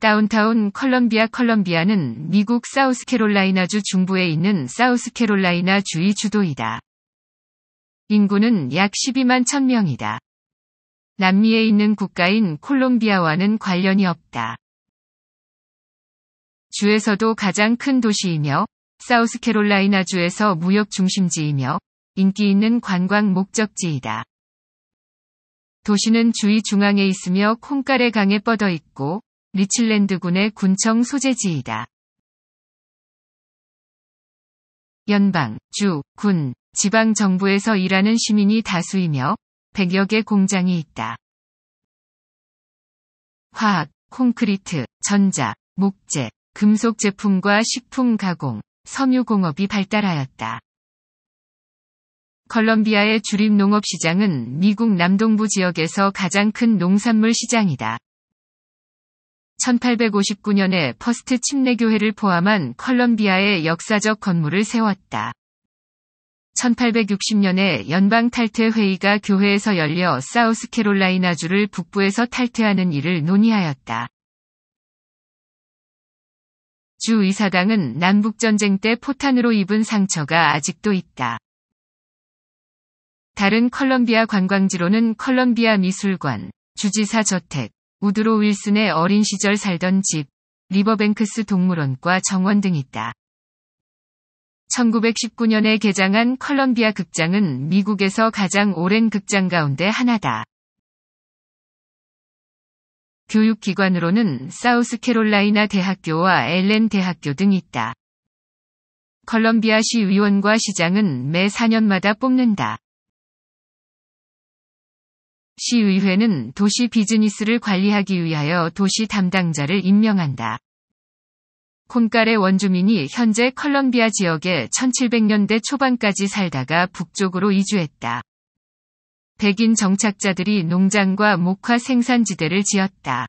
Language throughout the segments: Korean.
다운타운 컬럼비아 컬럼비아는 미국 사우스캐롤라이나주 중부에 있는 사우스캐롤라이나 주의 주도이다. 인구는 약 12만 1000명이다. 남미에 있는 국가인 콜롬비아와는 관련이 없다. 주에서도 가장 큰 도시이며 사우스캐롤라이나주에서 무역 중심지이며 인기 있는 관광 목적지이다. 도시는 주위 중앙에 있으며 콩가레 강에 뻗어 있고 리칠랜드군의 군청 소재지이다. 연방, 주, 군, 지방 정부에서 일하는 시민이 다수이며 100여 개 공장이 있다. 화학, 콘크리트, 전자, 목재, 금속 제품과 식품 가공, 섬유 공업이 발달하였다. 컬럼비아의 주립 농업 시장은 미국 남동부 지역에서 가장 큰 농산물 시장이다. 1859년에 퍼스트 침례교회를 포함한 컬럼비아의 역사적 건물을 세웠다. 1860년에 연방 탈퇴 회의가 교회에서 열려 사우스캐롤라이나주를 북부에서 탈퇴하는 일을 논의하였다. 주 의사당은 남북전쟁 때 포탄으로 입은 상처가 아직도 있다. 다른 컬럼비아 관광지로는 컬럼비아 미술관, 주지사 저택, 우드로 윌슨의 어린 시절 살던 집, 리버뱅크스 동물원과 정원 등 있다. 1919년에 개장한 컬럼비아 극장은 미국에서 가장 오랜 극장 가운데 하나다. 교육기관으로는 사우스캐롤라이나 대학교와 엘렌 대학교 등 있다. 컬럼비아시 의원과 시장은 매 4년마다 뽑는다. 시의회는 도시 비즈니스를 관리하기 위하여 도시 담당자를 임명한다. 콩깔의 원주민이 현재 컬럼비아 지역에 1700년대 초반까지 살다가 북쪽으로 이주했다. 백인 정착자들이 농장과 목화 생산지대를 지었다.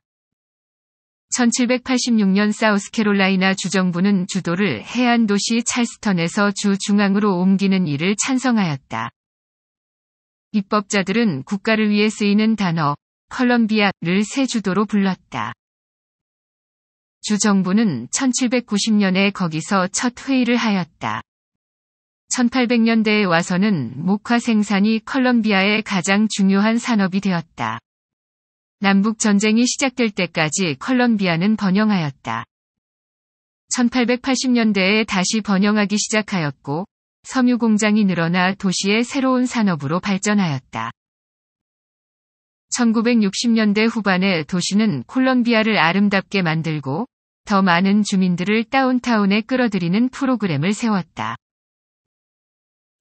1786년 사우스캐롤라이나 주정부는 주도를 해안 도시 찰스턴에서 주 중앙으로 옮기는 일을 찬성하였다. 입법자들은 국가를 위해 쓰이는 단어 컬럼비아를 새 주도로 불렀다. 주정부는 1790년에 거기서 첫 회의를 하였다. 1800년대에 와서는 목화 생산이 컬럼비아의 가장 중요한 산업이 되었다. 남북 전쟁이 시작될 때까지 컬럼비아는 번영하였다. 1880년대에 다시 번영하기 시작하였고 섬유 공장이 늘어나 도시의 새로운 산업으로 발전하였다. 1960년대 후반에 도시는 콜롬비아를 아름답게 만들고 더 많은 주민들을 다운타운에 끌어들이는 프로그램을 세웠다.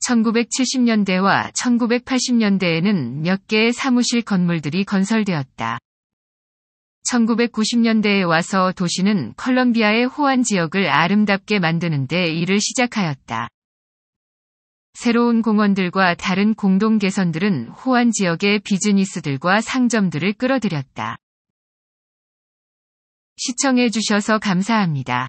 1970년대와 1980년대에는 몇 개의 사무실 건물들이 건설되었다. 1990년대에 와서 도시는 콜롬비아의 호환 지역을 아름답게 만드는데 일을 시작하였다. 새로운 공원들과 다른 공동 개선들은 호환 지역의 비즈니스들과 상점들을 끌어들였다. 시청해주셔서 감사합니다.